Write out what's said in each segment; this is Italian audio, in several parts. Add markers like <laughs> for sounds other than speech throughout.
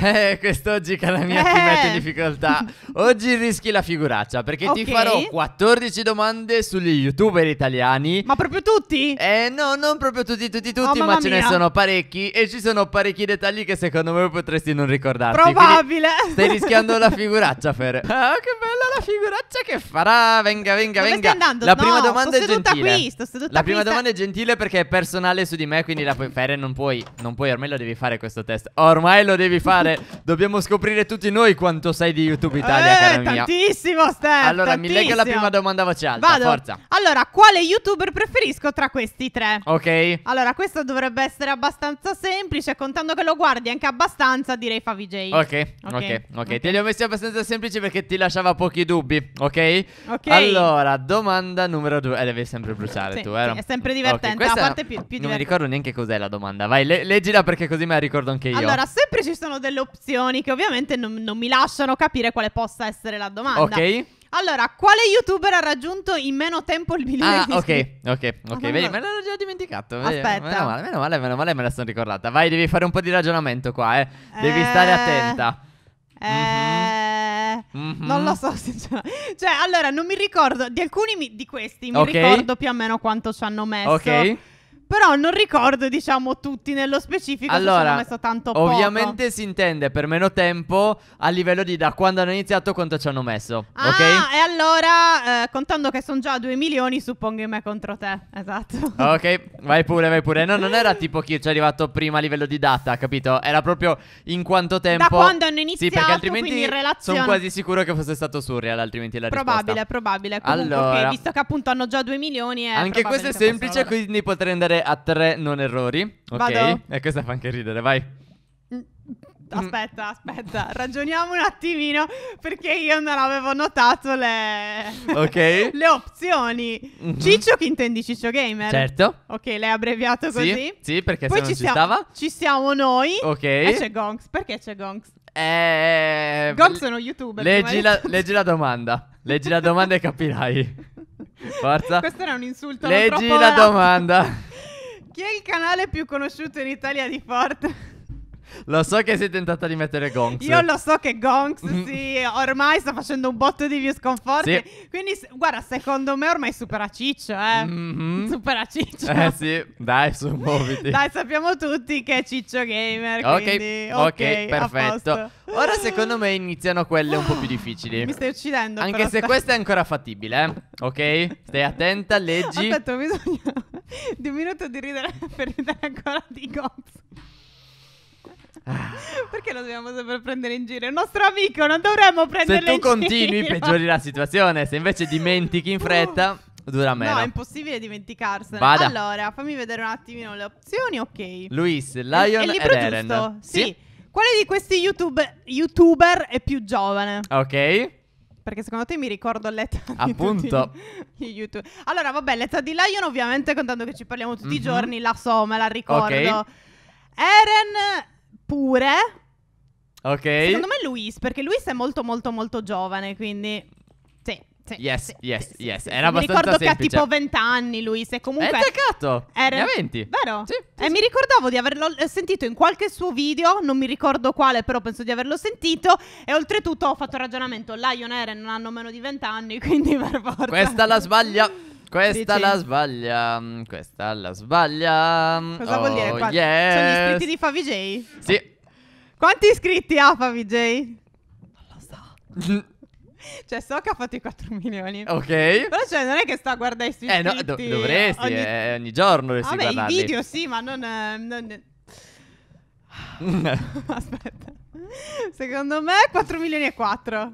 <laughs> Eh, quest'oggi, cara mia, ti metto in eh. difficoltà. Oggi rischi la figuraccia perché Ok. ti farò 14 domande sugli youtuber italiani. Ma proprio tutti? Eh no, non proprio tutti, tutti, tutti, oh, ma mamma ce ne sono parecchi e ci sono parecchi dettagli che secondo me potresti non ricordarti. Probabile. Stai rischiando la <laughs> figuraccia, Fer. Ah, ah, che bella la figuraccia che farà. Venga, venga, Dove venga. stai andando? La prima domanda sto è gentile. qui, sto seduta la prima qui, sta- domanda è gentile perché è personale su di me, quindi la puoi fare. Non puoi, non puoi, ormai lo devi fare questo test. Ormai lo devi fare. it. Dobbiamo scoprire tutti noi quanto sei di YouTube Italia, eh, cara mia. Tantissimo, Steph. Allora, tantissimo. mi leggo la prima domanda facciata. Vado. Forza. Allora, quale YouTuber preferisco tra questi tre? Ok. Allora, questo dovrebbe essere abbastanza semplice. Contando che lo guardi anche abbastanza, direi Favij. Okay. ok, ok, ok. Te li ho messi abbastanza semplici perché ti lasciava pochi dubbi, ok? Ok. Allora, domanda numero due. Eh, devi sempre bruciare sì, tu, vero? Eh? Sì, è sempre divertente. Okay. La parte più, più divertente. Non mi ricordo neanche cos'è la domanda. Vai, le leggila perché così me la ricordo anche io. Allora, sempre ci sono delle opzioni informazioni che ovviamente non, non mi lasciano capire quale possa essere la domanda. Ok. Allora, quale youtuber ha raggiunto in meno tempo il milione ah, di iscritti? ok, ok, ok, ah, vedi, me l'ero già dimenticato Aspetta meno male, meno male, meno male me la sono ricordata Vai, devi fare un po' di ragionamento qua, eh Devi eh... stare attenta eh, mm-hmm. Non lo mhm. so, <laughs> sinceramente. Cioè, allora, non mi ricordo. Di alcuni mi, di questi mi okay. ricordo più o meno quanto ci hanno messo. Ok. Però non ricordo, diciamo, tutti nello specifico. Allora, messo tanto ovviamente poco. si intende per meno tempo a livello di da quando hanno iniziato quanto ci hanno messo. Ah, ok? e allora, eh, contando che sono già 2 milioni, suppongo in me contro te. Esatto. Ok, vai pure, vai pure. No, non era <laughs> tipo chi ci è arrivato prima a livello di data, capito? Era proprio in quanto tempo. Da quando hanno iniziato, sì, perché altrimenti Sono quasi sicuro che fosse stato Surreal, altrimenti la risposta. Probabile, probabile. Comunque, allora, okay, visto che appunto hanno già 2 milioni. È Anche questo è semplice, quindi potrei andare a tre non errori. Ok. Vado. E questa fa anche ridere, vai. Mm. Mm. Aspetta, aspetta, ragioniamo un attimino perché io non avevo notato le, <laughs> okay. le opzioni. Mm-hmm. Ciccio, che intendi Ciccio Gamer? Certo. Ok, l'hai abbreviato così? Sì, perché Poi se non ci, ci stava. Ci siamo noi. Ok. E c'è Gonks. Perché c'è Gonks? Eh, Gonks sono youtuber. Leggi la, leggi la domanda. Leggi la domanda e <laughs> capirai. Forza. Questo era un insulto. Leggi la domanda. <laughs> Chi è il canale più conosciuto in Italia di Fortnite? Lo so che sei tentata di mettere Gonks. Io lo so che Gonks, mm. sì, ormai sta facendo un botto di views conforti. Sì. Quindi, guarda, secondo me ormai supera Ciccio, eh. Mm-hmm. Supera Ciccio. Eh sì, dai, su, muoviti. dai, sappiamo tutti che è Ciccio Gamer, Ok, quindi, okay, ok, perfetto. Ora secondo me iniziano quelle un po' più <gasps> difficili. Mi stai uccidendo Anche se aspetta. questa è ancora fattibile, eh. Ok? Stai attenta, leggi. Aspetta, bisogna... <laughs> di un minuto di ridere <laughs> per ridere ancora di Gox. Ah. Perché lo dobbiamo sempre prendere in giro? È un nostro amico, non dovremmo prendere in giro. Se tu continui, peggiori la situazione. Se invece dimentichi in uh. fretta, dura meno. No, è impossibile dimenticarsene. Vada. Allora, fammi vedere un attimino le opzioni. Ok, Luis, Lion e Eren. Sì. sì. Quale di questi YouTube, youtuber è più giovane? Ok. Perché secondo te mi ricordo l'età Appunto. Gli, gli YouTube. Allora, vabbè, l'età di Lion ovviamente, contando che ci parliamo tutti mm-hmm. i mhm. giorni, la so, me la ricordo. Okay. Eren pure. Ok. Secondo me Luis, perché Luis è molto molto molto giovane, quindi... Sì, yes, sì, yes, sì, yes. Era mi ricordo semplice. che ha tipo 20 anni lui, se comunque... È attaccato! Era... 20. Vero? Sì, sì, e mi ricordavo di averlo eh, sentito in qualche suo video, non mi ricordo quale, però penso di averlo sentito. E oltretutto ho fatto il ragionamento, Lion Air non hanno meno di 20 anni, <laughs> quindi per forza... Questa la sbaglia! Questa Dici. la sbaglia, questa la sbaglia. Cosa oh, vuol dire? Oh, Qua? Yes. Sono gli iscritti di Favij? Sì. Quanti iscritti ha Favij? Non lo so. <laughs> Cioè, so che ha fatto i 4 milioni. Ok. Però, cioè, non è che sto a guardare i suoi Eh, no, do- dovresti, ogni... Eh, ogni giorno dovresti Vabbè, guardarli. i video sì, ma non... Eh, non... <laughs> <laughs> Aspetta. Secondo me 4 milioni e 4.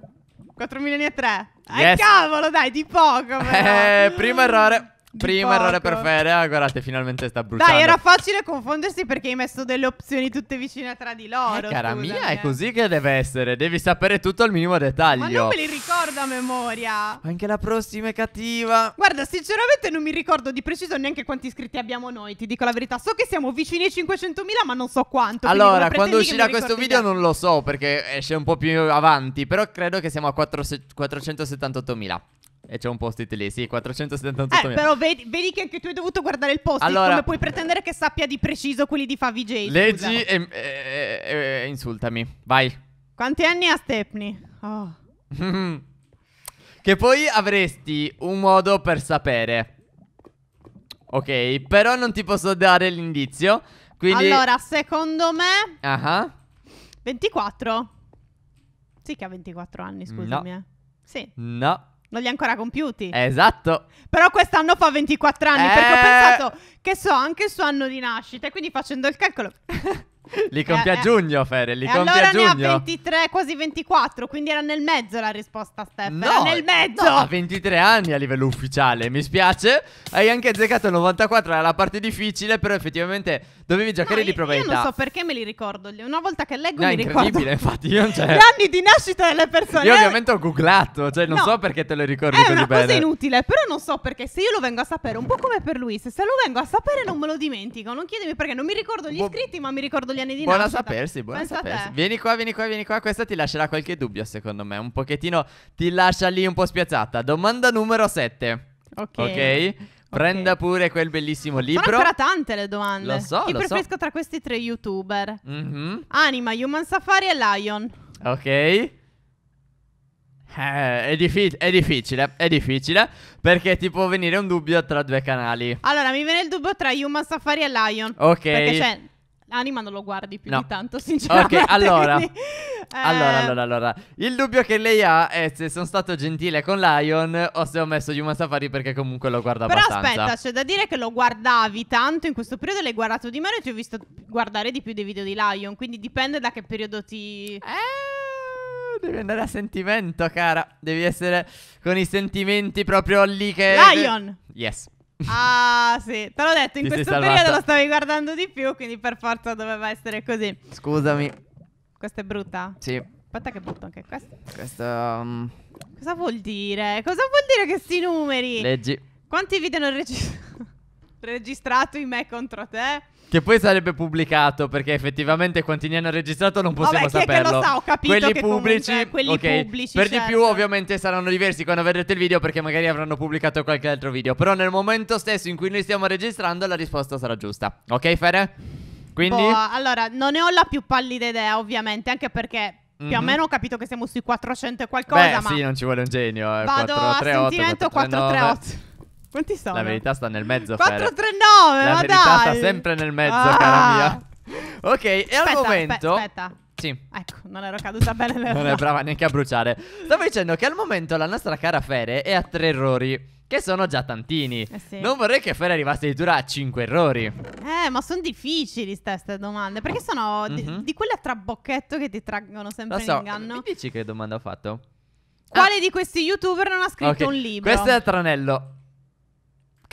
4 milioni e 3. Yes. Eh, cavolo, dai, di poco però. Eh, primo errore. Primo poco. errore per Ferea, ah, guardate, finalmente sta bruciando. Dai, era facile confondersi perché hai messo delle opzioni tutte vicine tra di loro. Eh, cara scusami. mia, è eh. così che deve essere. Devi sapere tutto al minimo dettaglio. Ma non me li ricordo a memoria. Anche la prossima è cattiva. Guarda, sinceramente non mi ricordo di preciso neanche quanti iscritti abbiamo noi, ti dico la verità. So che siamo vicini ai 500.000, ma non so quanto. Allora, quando uscirà questo video non lo so perché esce un po' più avanti, però credo che siamo a 478.000. E c'è un post-it lì, sì, 478 eh, Però vedi, vedi, che anche tu hai dovuto guardare il post-it. Allora, come puoi pretendere che sappia di preciso quelli di Favi Leggi e, e, e, insultami. Vai. Quanti anni ha Stepney? Oh. <laughs> che poi avresti un modo per sapere. Ok, però non ti posso dare l'indizio. Quindi... Allora, secondo me... Uh -huh. 24. Sì che ha 24 anni, scusami. No. Eh. Sì. No. Non li ha ancora compiuti. Esatto. Però quest'anno fa 24 anni, eh... perché ho eh. pensato che so anche il suo anno di nascita, e quindi facendo il calcolo... <laughs> Li compie eh, eh. a giugno, Fere, li compie allora a giugno. Allora ne ha 23, quasi 24, quindi era nel mezzo la risposta, Stefano. No, era nel mezzo! No, ha 23 anni a livello ufficiale, mi spiace. Hai anche azzeccato il 94, era la parte difficile, però effettivamente dovevi giocare no, di probabilità. Io non so perché me li ricordo, una volta che leggo no, mi ricordo. è incredibile, infatti, io non c'è... Cioè, gli anni di nascita delle persone. Io eh. ovviamente ho googlato, cioè non no, so perché te lo ricordi così bene. È una cosa bene. inutile, però non so perché se io lo vengo a sapere, un po' come per lui, se, se lo vengo a sapere non me lo dimentico. Non chiedimi perché, non mi ricordo gli iscritti, boh. ma mi ricordo gli anni di buona Sapersi, buona Pensa sapersi, Vieni qua, vieni qua, vieni qua. Questa ti lascerà qualche dubbio, secondo me. Un pochettino ti lascia lì un po' spiazzata. Domanda numero 7. Ok. Ok. Prenda okay. pure quel bellissimo libro. Sono ancora tante le domande. Lo so. Chi lo preferisco so. tra questi tre youtuber? Mm-hmm. Anima, Human Safari e Lion. Ok. Eh, è, diffi- è, difficile, è difficile perché ti può venire un dubbio tra due canali. Allora, mi viene il dubbio tra Human Safari e Lion. Ok. Perché c'è Anima non lo guardi più no. di tanto, <laughs> sinceramente. Ok, allora. <laughs> eh... allora, allora, allora. Il dubbio che lei ha è se sono stato gentile con Lion o se ho messo Human Safari perché comunque lo guarda Però abbastanza. Però aspetta, c'è da dire che lo guardavi tanto in questo periodo, l'hai guardato di meno e ti ho visto guardare di più dei video di Lion, quindi dipende da che periodo ti... Eh devi andare a sentimento, cara. Devi essere con i sentimenti proprio lì che. Lion! Yes. Ah, sì, te l'ho detto, in Ti questo periodo lo stavi guardando di più, quindi per forza doveva essere così. Scusami. Questa è brutta? Sì, Aspetta che butto anche questa. questo... mm, um, Cosa vuol dire? Cosa vuol dire che sti numeri? leggi. Quanti video hanno regis- <laughs> registrato in me contro te? Che poi sarebbe pubblicato perché effettivamente quanti ne hanno registrato non possiamo Vabbè, chi saperlo. È che lo sa, ho capito quelli pubblici, comunque, eh, quelli okay. pubblici. Per certo. di più ovviamente saranno diversi quando vedrete il video perché magari avranno pubblicato qualche altro video. Però nel momento stesso in cui noi stiamo registrando la risposta sarà giusta. Ok Fere? Quindi? Boh, allora, non ne ho la più pallida idea ovviamente, anche perché più mm-hmm. o mhm. meno ho capito che siamo sui 400 e qualcosa. Beh, ma sì, non ci vuole un genio. Eh. Vado 4, a 3, sentimento 438. Quanti sono? La verità sta nel mezzo, 439, Fer. La verità sta sempre nel mezzo, ah. cara mia. Ok, e al momento... Aspetta, aspetta. Sì. Ecco, non ero caduta bene nel Non è <laughs> brava neanche a bruciare. Stavo dicendo che al momento la nostra cara Fere è a tre errori. Che sono già tantini. Eh sì. Non vorrei che Fere arrivasse addirittura a 5 errori. Eh, ma sono difficili queste domande. Perché sono mm -hmm. di, quelle a trabocchetto che ti traggono sempre so. in inganno. Mi dici che domanda ho fatto? Quale ah. di questi youtuber non ha scritto okay. un libro? Questo è il tranello.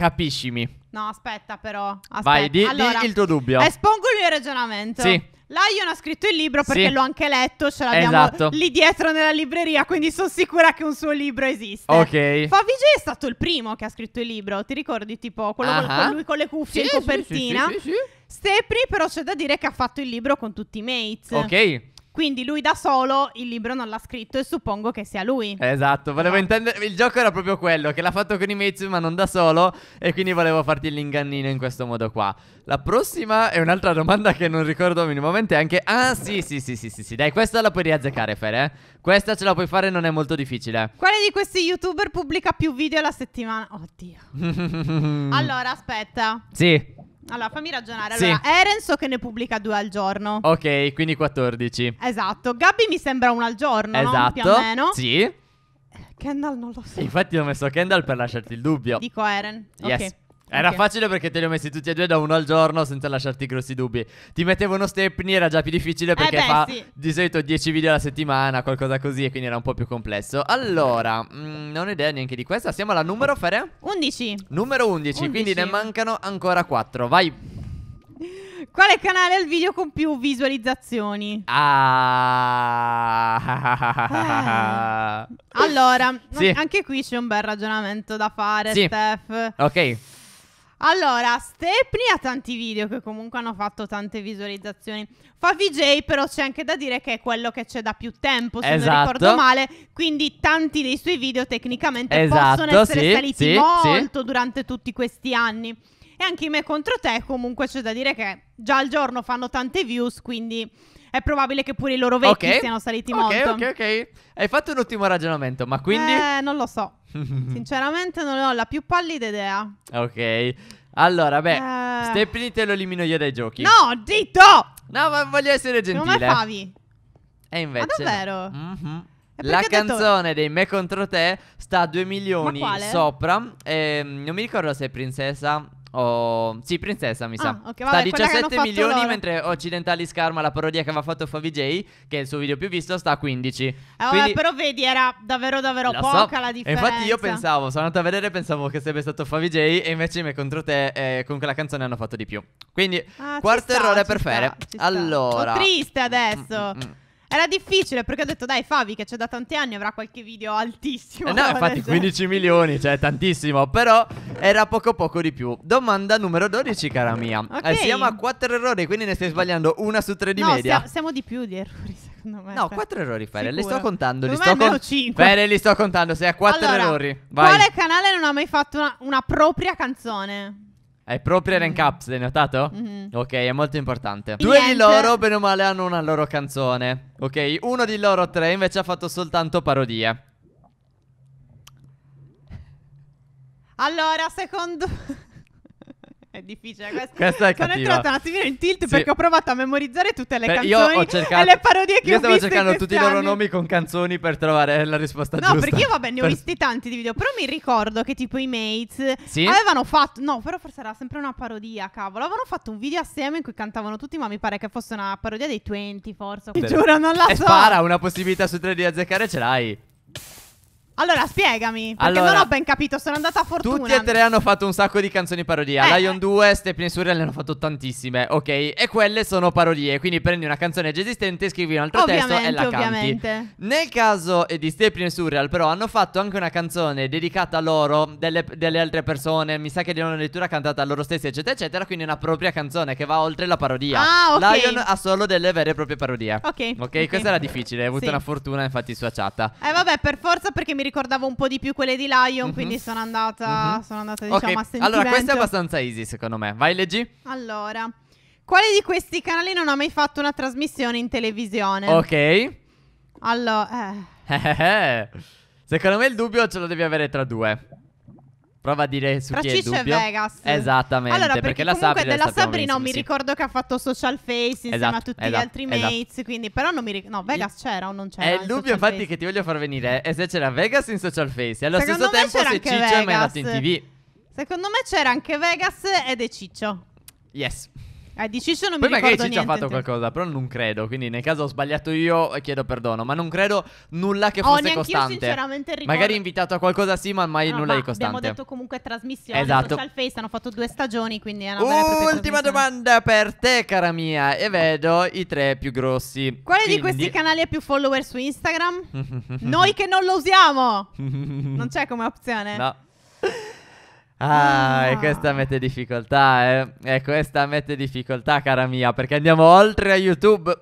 Capiscimi. No, aspetta però. Aspetta. Vai, di, allora, di il tuo dubbio. Espongo il mio ragionamento. Sì. Lion ha scritto il libro perché sì. l'ho anche letto, ce l'abbiamo esatto. lì dietro nella libreria, quindi sono sicura che un suo libro esiste. Ok. Favige è stato il primo che ha scritto il libro, ti ricordi tipo quello uh-huh. con lui con le cuffie sì, in copertina? Sì, sì, sì, sì, Stepri però c'è da dire che ha fatto il libro con tutti i mates. Ok. Quindi lui da solo il libro non l'ha scritto e suppongo che sia lui. Esatto, volevo no. intendere. Il gioco era proprio quello, che l'ha fatto con i Mizu, ma non da solo. E quindi volevo farti l'ingannino in questo modo qua. La prossima è un'altra domanda che non ricordo minimamente. Anche. Ah, sì, sì, sì, sì, sì, sì. Dai, questa la puoi riazzeccare, Fer. Eh? Questa ce la puoi fare, non è molto difficile. Quale di questi youtuber pubblica più video alla settimana? Oddio. <laughs> allora, aspetta. Sì. Allora, fammi ragionare. Allora, sì. Eren so che ne pubblica due al giorno. Ok, quindi 14. Esatto. Gabby mi sembra uno al giorno, esatto. no? Più o meno. Sì. Kendall non lo so. Infatti ho messo Kendall per lasciarti il dubbio. Dico Eren. Yes. Okay. Era okay. facile perché te li ho messi tutti e due da uno al giorno senza lasciarti grossi dubbi. Ti mettevo uno Stepney, era già più difficile perché eh beh, fa sì. di solito 10 video alla settimana, qualcosa così, e quindi era un po' più complesso. Allora, mh, mm, non ho idea neanche di questa. Siamo alla numero, Fere? 11. Numero 11, 11. quindi ne mancano ancora 4. Vai. Quale canale ha il video con più visualizzazioni? Ah. Eh. Allora, sì. anche qui c'è un bel ragionamento da fare, sì. Steph. Ok. Allora, Stepney ha tanti video che comunque hanno fatto tante visualizzazioni. Fa VJ, però c'è anche da dire che è quello che c'è da più tempo, se esatto. non ricordo male. Quindi tanti dei suoi video tecnicamente esatto, possono essere sì, saliti sì, molto sì. durante tutti questi anni. E anche in me contro te comunque c'è da dire che già al giorno fanno tante views, quindi è probabile che pure i loro vecchi okay. siano saliti okay, molto. Ok, ok, ok. Hai fatto un ottimo ragionamento, ma quindi... Eh, non lo so. <laughs> Sinceramente non ho la più pallida idea. Ok. Allora, beh, eh... Stepney te lo elimino io dai giochi. No, zitto! No, ma voglio essere gentile. Come favi? E invece... Ma davvero? Mm-hmm. La canzone detto... dei Me contro te sta a 2 milioni sopra. E, ehm, non mi ricordo se è Princesa Oh, sì, princessa, mi ah, sa. Okay, vabbè, sta a 17 milioni, loro. mentre Occidentali Scarma, la parodia che aveva fatto Favij, che è il suo video più visto, sta a 15. Eh, vabbè, però vedi, era davvero, davvero poca so. la differenza. E infatti io pensavo, sono andato a vedere e pensavo che sarebbe stato Favij, e invece me contro te eh, con quella canzone hanno fatto di più. Quindi, ah, quarto sta, errore per sta, Fere. Allora. Sono triste adesso. Mm-mm. Era difficile perché ho detto, dai, Fabi, che c'è da tanti anni, avrà qualche video altissimo. Eh no, <laughs> infatti, 15 cioè. milioni, cioè tantissimo. Però era poco poco di più. Domanda numero 12, cara mia. Eh, okay. Eh, siamo a 4 errori, quindi ne stai sbagliando una su 3 di no, media. Sia- siamo di più di errori, secondo me. No, 4 cioè. errori, Fere. Li sto contando. Li sto, con- Fere, li sto contando. Sei a 4 allora, errori. Vai. Quale canale non ha mai fatto una, una propria canzone? È proprio rank mm. ups, l'hai notato? Mm-hmm. Ok, è molto importante. Niente. Due di loro, bene o male, hanno una loro canzone. Ok, uno di loro tre invece ha fatto soltanto parodie. Allora, secondo... <laughs> È difficile. Questa, Questa è Sono cattiva. entrata un attimino in tilt sì. perché ho provato a memorizzare tutte le Beh, canzoni io ho cercato, e le parodie che ho visto. Io stavo cercando tutti anni. i loro nomi con canzoni per trovare la risposta no, giusta. No, perché io, vabbè, ne ho per... visti tanti di video. Però mi ricordo che tipo i Mates sì? avevano fatto. No, però forse era sempre una parodia, cavolo. Avevano fatto un video assieme in cui cantavano tutti, ma mi pare che fosse una parodia dei 20, forse. ti Giuro, non la e so. Spara, una possibilità su tre di azzeccare ce l'hai. Allora, spiegami, perché allora, non ho ben capito, sono andata a fortuna. Tutti e tre hanno fatto un sacco di canzoni parodia. Eh. Lion 2, Stepney Surreal ne hanno fatto tantissime, ok? E quelle sono parodie, quindi prendi una canzone già esistente, scrivi un altro ovviamente, testo e la ovviamente. canti. Nel caso di Stepney Surreal, però, hanno fatto anche una canzone dedicata a loro, delle, delle altre persone, mi sa che l'hanno lettura cantata a loro stessi, eccetera, eccetera, quindi una propria canzone che va oltre la parodia. Ah, ok. Lion ha solo delle vere e proprie parodie. Ok. Ok, okay. questa era difficile, hai avuto sì. una fortuna infatti sua chatta. Eh vabbè, per forza perché mi ricordo ricordavo un po' di più quelle di Lion, mm-hmm. quindi sono andata, mm-hmm. sono andata diciamo, okay. a sentimento. Allora, questa è abbastanza easy secondo me. Vai, leggi. Allora, quale di questi canali non ha mai fatto una trasmissione in televisione? Ok. Allora, eh. <laughs> Eh, eh. secondo me il dubbio ce lo devi avere tra due. Prova a dire su Tra chi Ciccio è il dubbio. e Vegas. Esattamente, allora, perché, perché la comunque Sabri della Sabri no, mi ricordo che ha fatto social face insieme esatto, a tutti esatto, gli altri esatto. mates, quindi però non mi ricordo no, Vegas c'era o non c'era. È il dubbio infatti face. che ti voglio far venire è se c'era Vegas in social face e allo Secondo stesso tempo se Ciccio Vegas. è mai andato in TV. Secondo me c'era anche Vegas ed è Ciccio. Yes. A DC sono Poi magari ci ha fatto qualcosa, però non credo. Quindi nel caso ho sbagliato io chiedo perdono. Ma non credo nulla che oh, fosse oh, costante. Io sinceramente ricordo. Magari invitato a qualcosa sì, ma mai no, nulla ma di costante. Abbiamo detto comunque trasmissione esatto. social face, hanno fatto due stagioni, quindi è una bella Ultima domanda per te, cara mia. E vedo i tre più grossi. Quale quindi... di questi canali ha più follower su Instagram? <laughs> Noi che non lo usiamo! <laughs> non c'è come opzione. No. Ah, ah, e ah. questa mette difficoltà, eh. E questa mette difficoltà, cara mia, perché andiamo oltre a YouTube.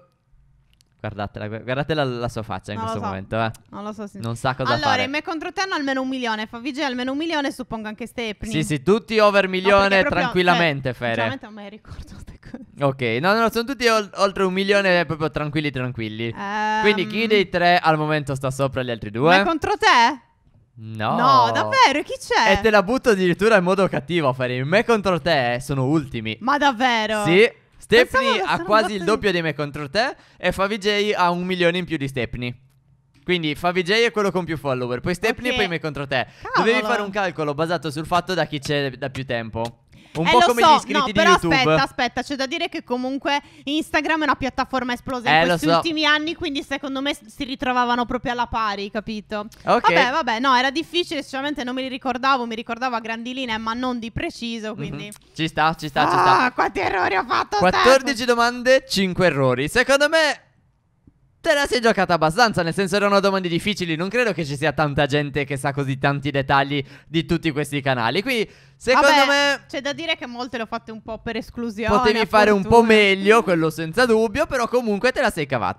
Guardatela, guardatela la, sua faccia in questo so. momento, eh. Non lo so, sì. Non sa cosa allora, fare. Allora, me contro te hanno almeno un milione, Favige almeno un milione, suppongo anche Stepney. Sì, sì, tutti over milione no, proprio, tranquillamente, cioè, Fere. non me ricordo queste cose. Ok, no, no, sono tutti ol oltre un milione eh, proprio tranquilli, tranquilli. Um... Quindi chi ehm. dei tre al momento sta sopra gli altri due? Me contro te? No. No, davvero? Chi c'è? E te la butto addirittura in modo cattivo a me contro te sono ultimi. Ma davvero? Sì. Stepney ha quasi il doppio di me contro te e Favij ha un milione in più di Stepney. Quindi Favij è quello con più follower, poi Stepney okay. e poi me contro te. Cavolo. Dovevi fare un calcolo basato sul fatto da chi c'è da più tempo. Un eh, po' come so, gli iscritti no, di però YouTube. Aspetta, aspetta, c'è da dire che comunque Instagram è una piattaforma esplosa eh, in questi so. ultimi anni, quindi secondo me si ritrovavano proprio alla pari, capito? Okay. Vabbè, vabbè, no, era difficile, sicuramente non me li ricordavo, mi ricordavo a grandi linee, ma non di preciso, mhm. quindi mm-hmm. Ci sta, ci sta, ah, ci sta. Ah, quanti errori ho fatto 14 Steph. domande, 5 errori. Secondo me Te la sei giocata abbastanza, nel senso erano domande difficili, non credo che ci sia tanta gente che sa così tanti dettagli di tutti questi canali. Quindi, secondo Vabbè, me... C'è da dire che molte le ho fatte un po' per esclusione. Potevi fare fortuna. un po' meglio, quello senza dubbio, però comunque te la sei cavata.